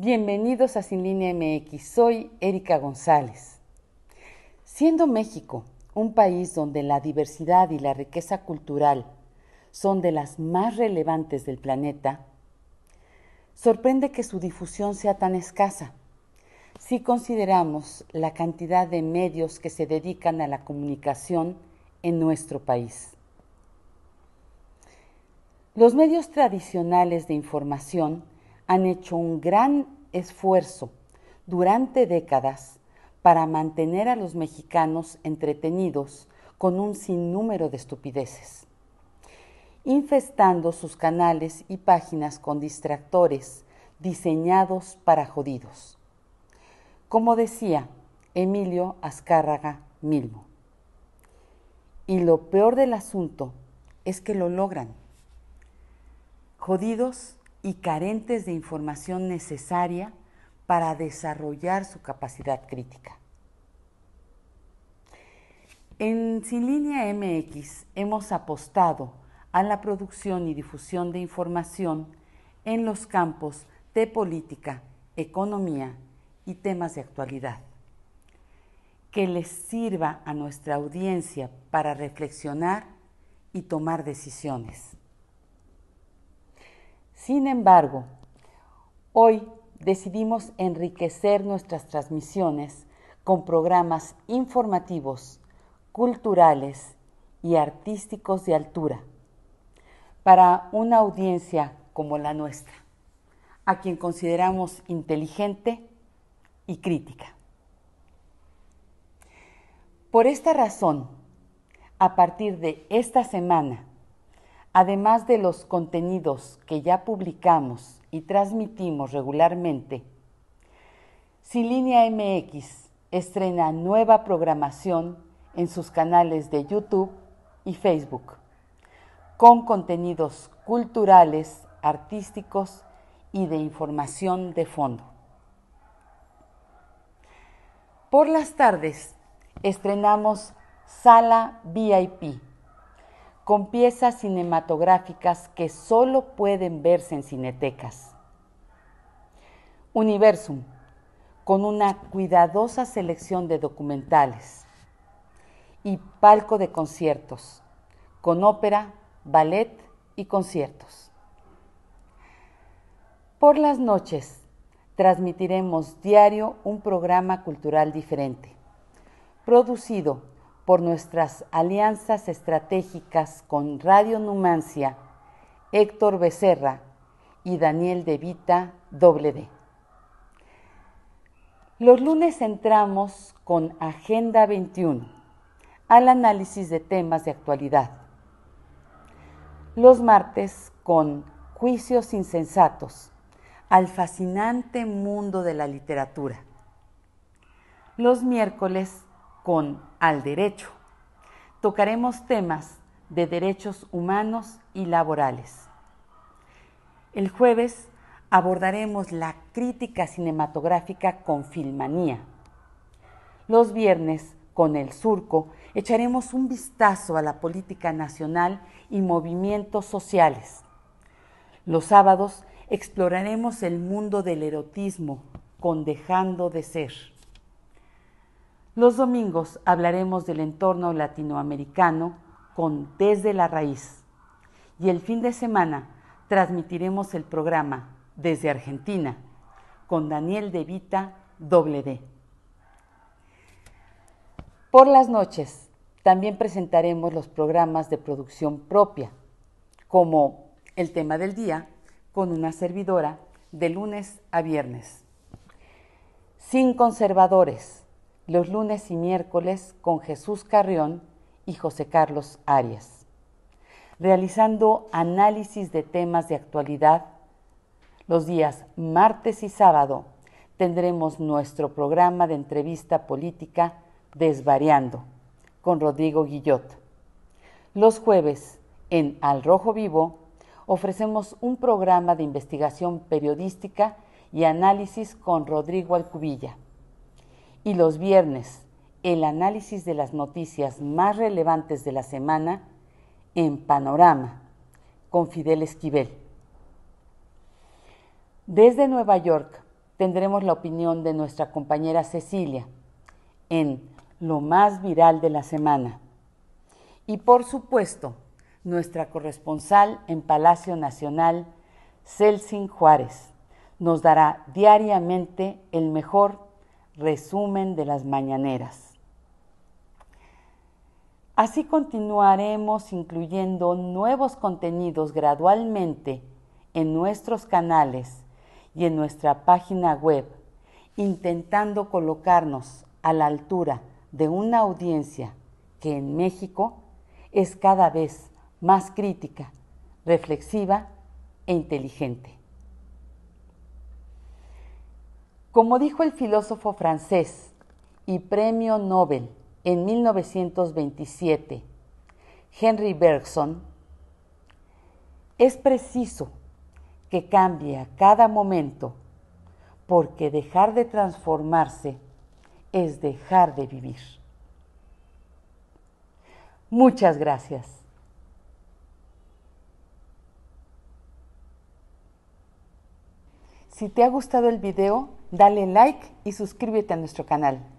Bienvenidos a Sin Línea MX, soy Erika González. Siendo México un país donde la diversidad y la riqueza cultural son de las más relevantes del planeta, sorprende que su difusión sea tan escasa. Si consideramos la cantidad de medios que se dedican a la comunicación en nuestro país. Los medios tradicionales de información han hecho un gran esfuerzo durante décadas para mantener a los mexicanos entretenidos con un sinnúmero de estupideces, infestando sus canales y páginas con distractores diseñados para jodidos. Como decía Emilio Azcárraga Milmo. Y lo peor del asunto es que lo logran. Jodidos y carentes de información necesaria para desarrollar su capacidad crítica. En Sin Línea MX hemos apostado a la producción y difusión de información en los campos de política, economía y temas de actualidad, que les sirva a nuestra audiencia para reflexionar y tomar decisiones. Sin embargo, hoy decidimos enriquecer nuestras transmisiones con programas informativos, culturales y artísticos de altura para una audiencia como la nuestra, a quien consideramos inteligente y crítica. Por esta razón, a partir de esta semana, además de los contenidos que ya publicamos y transmitimos regularmente, Sin MX estrena nueva programación en sus canales de YouTube y Facebook, con contenidos culturales, artísticos y de información de fondo. Por las tardes estrenamos Sala VIP con piezas cinematográficas que solo pueden verse en cinetecas. Universum, con una cuidadosa selección de documentales y palco de conciertos, con ópera, ballet y conciertos. Por las noches transmitiremos diario un programa cultural diferente, producido por nuestras alianzas estratégicas con Radio Numancia, Héctor Becerra y Daniel De Vita Los lunes entramos con Agenda 21 al análisis de temas de actualidad. Los martes con Juicios Insensatos al fascinante mundo de la literatura. Los miércoles con Al Derecho. Tocaremos temas de derechos humanos y laborales. El jueves abordaremos la crítica cinematográfica con Filmanía. Los viernes, con el surco, echaremos un vistazo a la política nacional y movimientos sociales. Los sábados exploraremos el mundo del erotismo con Dejando de Ser. Los domingos hablaremos del entorno latinoamericano con Desde la Raíz. Y el fin de semana transmitiremos el programa Desde Argentina con Daniel De Vita D. Por las noches también presentaremos los programas de producción propia, como el tema del día con una servidora de lunes a viernes. Sin conservadores los lunes y miércoles con Jesús Carrión y José Carlos Arias, realizando análisis de temas de actualidad. Los días martes y sábado tendremos nuestro programa de entrevista política Desvariando con Rodrigo Guillot. Los jueves, en Al Rojo Vivo, ofrecemos un programa de investigación periodística y análisis con Rodrigo Alcubilla y los viernes el análisis de las noticias más relevantes de la semana en Panorama con Fidel Esquivel. Desde Nueva York tendremos la opinión de nuestra compañera Cecilia en Lo más viral de la semana. Y por supuesto, nuestra corresponsal en Palacio Nacional, Celsin Juárez, nos dará diariamente el mejor Resumen de las mañaneras. Así continuaremos incluyendo nuevos contenidos gradualmente en nuestros canales y en nuestra página web, intentando colocarnos a la altura de una audiencia que en México es cada vez más crítica, reflexiva e inteligente. Como dijo el filósofo francés y premio Nobel en 1927, Henry Bergson, es preciso que cambie a cada momento, porque dejar de transformarse es dejar de vivir. Muchas gracias. Si te ha gustado el video, dale like y suscríbete a nuestro canal.